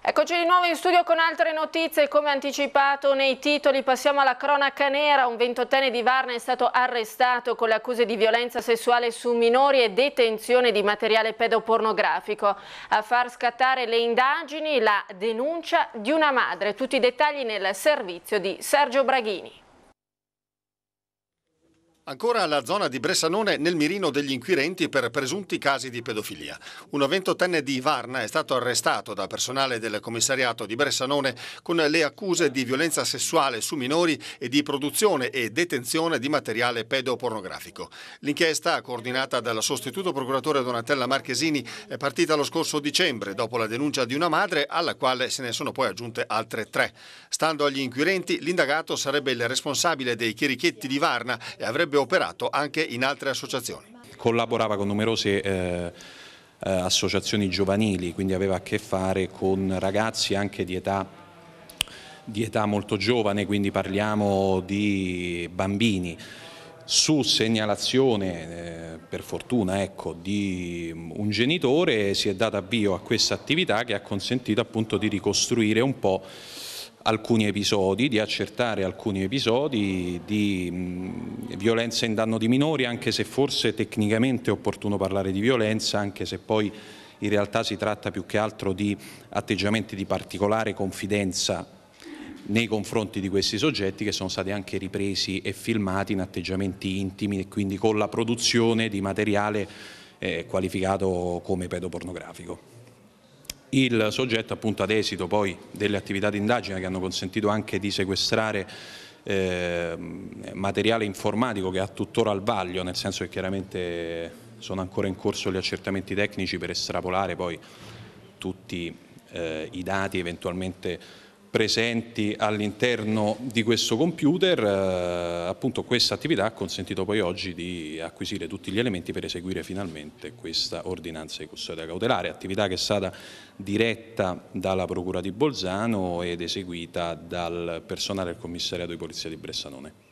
Eccoci di nuovo in studio con altre notizie, come anticipato nei titoli passiamo alla cronaca nera, un ventottenne di Varna è stato arrestato con le accuse di violenza sessuale su minori e detenzione di materiale pedopornografico. A far scattare le indagini la denuncia di una madre, tutti i dettagli nel servizio di Sergio Braghini. Ancora alla zona di Bressanone nel mirino degli inquirenti per presunti casi di pedofilia. Un ventottenne di Varna è stato arrestato da personale del commissariato di Bressanone con le accuse di violenza sessuale su minori e di produzione e detenzione di materiale pedopornografico. L'inchiesta, coordinata dal sostituto procuratore Donatella Marchesini, è partita lo scorso dicembre dopo la denuncia di una madre alla quale se ne sono poi aggiunte altre tre. Stando agli inquirenti, l'indagato sarebbe il responsabile dei chierichetti di Varna e avrebbe avrebbe operato anche in altre associazioni. Collaborava con numerose eh, eh, associazioni giovanili, quindi aveva a che fare con ragazzi anche di età di età molto giovane, quindi parliamo di bambini. Su segnalazione, eh, per fortuna, ecco, di un genitore si è data avvio a questa attività che ha consentito appunto di ricostruire un po' alcuni episodi, di accertare alcuni episodi di violenza in danno di minori, anche se forse tecnicamente è opportuno parlare di violenza, anche se poi in realtà si tratta più che altro di atteggiamenti di particolare confidenza nei confronti di questi soggetti che sono stati anche ripresi e filmati in atteggiamenti intimi e quindi con la produzione di materiale eh, qualificato come pedopornografico il soggetto appunto ad esito poi delle attività di indagine che hanno consentito anche di sequestrare eh, materiale informatico che ha tuttora al vaglio, nel senso che chiaramente sono ancora in corso gli accertamenti tecnici per estrapolare poi tutti eh, i dati eventualmente presenti all'interno di questo computer, eh, appunto questa attività ha consentito poi oggi di acquisire tutti gli elementi per eseguire finalmente questa ordinanza di custodia cautelare, attività che è stata diretta dalla Procura di Bolzano ed eseguita dal personale del commissariato di polizia di Bressanone.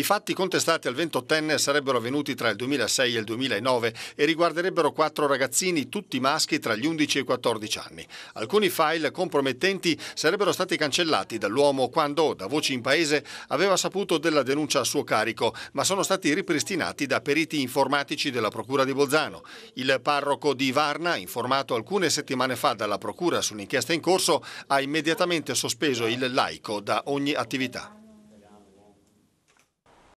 I fatti contestati al 28enne sarebbero avvenuti tra il 2006 e il 2009 e riguarderebbero quattro ragazzini, tutti maschi tra gli 11 e i 14 anni. Alcuni file compromettenti sarebbero stati cancellati dall'uomo quando, da voci in paese, aveva saputo della denuncia a suo carico, ma sono stati ripristinati da periti informatici della Procura di Bolzano. Il parroco di Varna, informato alcune settimane fa dalla Procura sull'inchiesta in corso, ha immediatamente sospeso il laico da ogni attività.